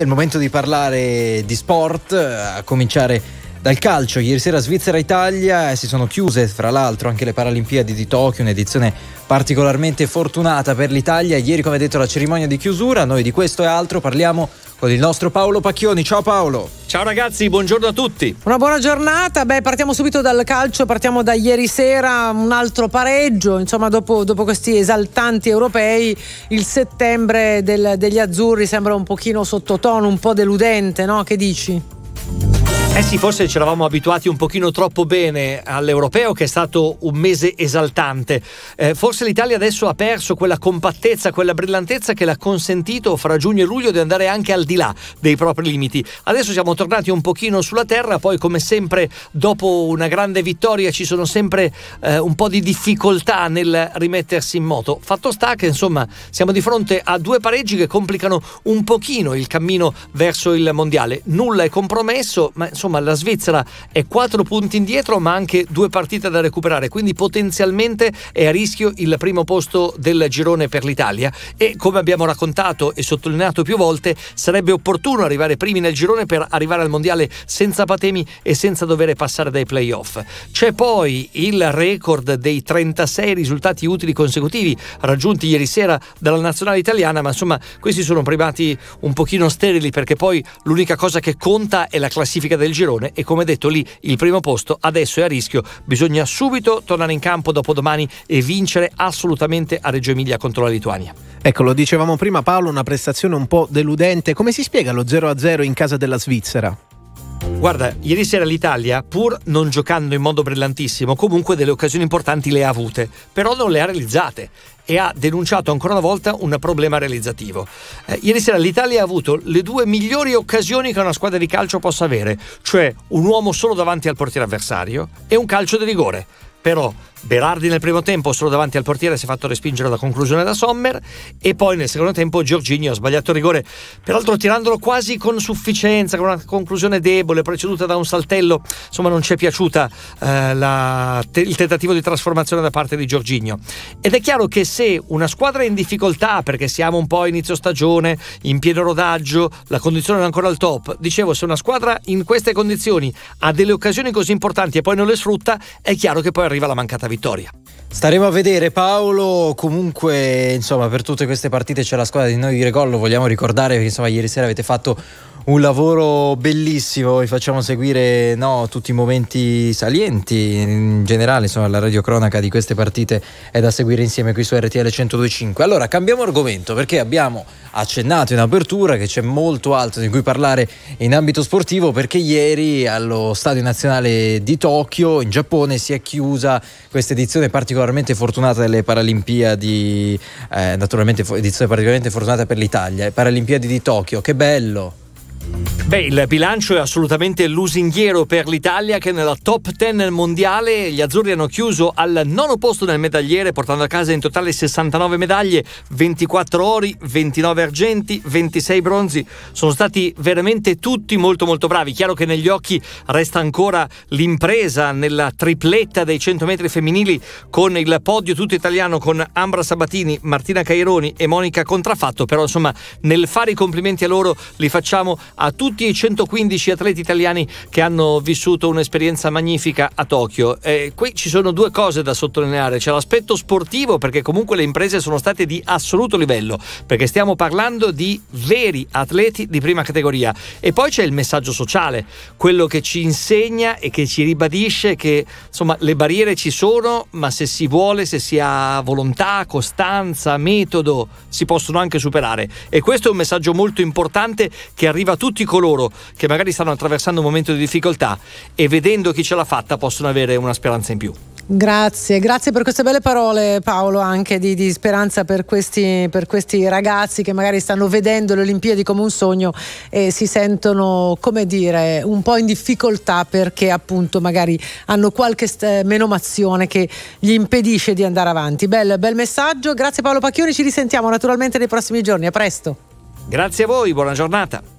È il momento di parlare di sport, eh, a cominciare dal calcio. Ieri sera Svizzera-Italia eh, si sono chiuse, fra l'altro, anche le Paralimpiadi di Tokyo, un'edizione particolarmente fortunata per l'Italia. Ieri, come detto, la cerimonia di chiusura. Noi di questo e altro parliamo con il nostro Paolo Pacchioni. Ciao Paolo. Ciao ragazzi, buongiorno a tutti. Una buona giornata. Beh, partiamo subito dal calcio, partiamo da ieri sera, un altro pareggio. Insomma, dopo, dopo questi esaltanti europei, il settembre del, degli azzurri sembra un pochino sottotono, un po' deludente, no? Che dici? Eh sì, forse ci eravamo abituati un pochino troppo bene all'europeo che è stato un mese esaltante. Eh, forse l'Italia adesso ha perso quella compattezza, quella brillantezza che l'ha consentito fra giugno e luglio di andare anche al di là dei propri limiti. Adesso siamo tornati un pochino sulla terra, poi come sempre dopo una grande vittoria ci sono sempre eh, un po' di difficoltà nel rimettersi in moto. Fatto sta che insomma siamo di fronte a due pareggi che complicano un pochino il cammino verso il mondiale. Nulla è compromesso, ma insomma insomma la Svizzera è 4 punti indietro ma anche due partite da recuperare, quindi potenzialmente è a rischio il primo posto del girone per l'Italia e come abbiamo raccontato e sottolineato più volte sarebbe opportuno arrivare primi nel girone per arrivare al mondiale senza patemi e senza dover passare dai playoff. C'è poi il record dei 36 risultati utili consecutivi raggiunti ieri sera dalla nazionale italiana, ma insomma questi sono primati un pochino sterili perché poi l'unica cosa che conta è la classifica degli del girone e come detto lì il primo posto adesso è a rischio, bisogna subito tornare in campo dopodomani e vincere assolutamente a Reggio Emilia contro la Lituania. Ecco, lo dicevamo prima Paolo, una prestazione un po' deludente, come si spiega lo 0-0 in casa della Svizzera? Guarda, ieri sera l'Italia, pur non giocando in modo brillantissimo, comunque delle occasioni importanti le ha avute, però non le ha realizzate e ha denunciato ancora una volta un problema realizzativo. Eh, ieri sera l'Italia ha avuto le due migliori occasioni che una squadra di calcio possa avere, cioè un uomo solo davanti al portiere avversario e un calcio di rigore però Berardi nel primo tempo solo davanti al portiere si è fatto respingere la conclusione da Sommer e poi nel secondo tempo Giorginio ha sbagliato il rigore, peraltro tirandolo quasi con sufficienza, con una conclusione debole preceduta da un saltello, insomma non ci è piaciuta eh, la, te, il tentativo di trasformazione da parte di Giorginio. Ed è chiaro che se una squadra è in difficoltà perché siamo un po' a inizio stagione, in pieno rodaggio, la condizione non è ancora al top, dicevo se una squadra in queste condizioni ha delle occasioni così importanti e poi non le sfrutta, è chiaro che poi arriva la mancata vittoria. Staremo a vedere Paolo, comunque insomma per tutte queste partite c'è la squadra di noi di Gregollo, vogliamo ricordare che insomma ieri sera avete fatto un lavoro bellissimo, vi facciamo seguire no, tutti i momenti salienti in generale, insomma la radiocronaca di queste partite è da seguire insieme qui su RTL 1025. Allora cambiamo argomento perché abbiamo accennato in apertura che c'è molto altro di cui parlare in ambito sportivo perché ieri allo Stadio Nazionale di Tokyo in Giappone si è chiusa questa edizione particolarmente fortunata delle Paralimpiadi, eh, naturalmente edizione particolarmente fortunata per l'Italia, Paralimpiadi di Tokyo, che bello! Beh, il bilancio è assolutamente lusinghiero per l'Italia che nella top 10 mondiale gli azzurri hanno chiuso al nono posto nel medagliere portando a casa in totale 69 medaglie, 24 ori, 29 argenti, 26 bronzi. Sono stati veramente tutti molto molto bravi. Chiaro che negli occhi resta ancora l'impresa nella tripletta dei 100 metri femminili con il podio tutto italiano con Ambra Sabatini, Martina Caironi e Monica Contraffatto, però insomma nel fare i complimenti a loro li facciamo a tutti tutti i 115 atleti italiani che hanno vissuto un'esperienza magnifica a Tokyo. Eh, qui ci sono due cose da sottolineare, c'è l'aspetto sportivo perché comunque le imprese sono state di assoluto livello, perché stiamo parlando di veri atleti di prima categoria. E poi c'è il messaggio sociale, quello che ci insegna e che ci ribadisce che insomma le barriere ci sono, ma se si vuole, se si ha volontà, costanza, metodo, si possono anche superare. E questo è un messaggio molto importante che arriva a tutti coloro coloro che magari stanno attraversando un momento di difficoltà e vedendo chi ce l'ha fatta possono avere una speranza in più. Grazie, grazie per queste belle parole Paolo, anche di, di speranza per questi, per questi, ragazzi che magari stanno vedendo le Olimpiadi come un sogno e si sentono, come dire, un po' in difficoltà perché appunto magari hanno qualche st- eh, menomazione che gli impedisce di andare avanti. Bel, bel messaggio, grazie Paolo Pacchioni, ci risentiamo naturalmente nei prossimi giorni, a presto. Grazie a voi, buona giornata.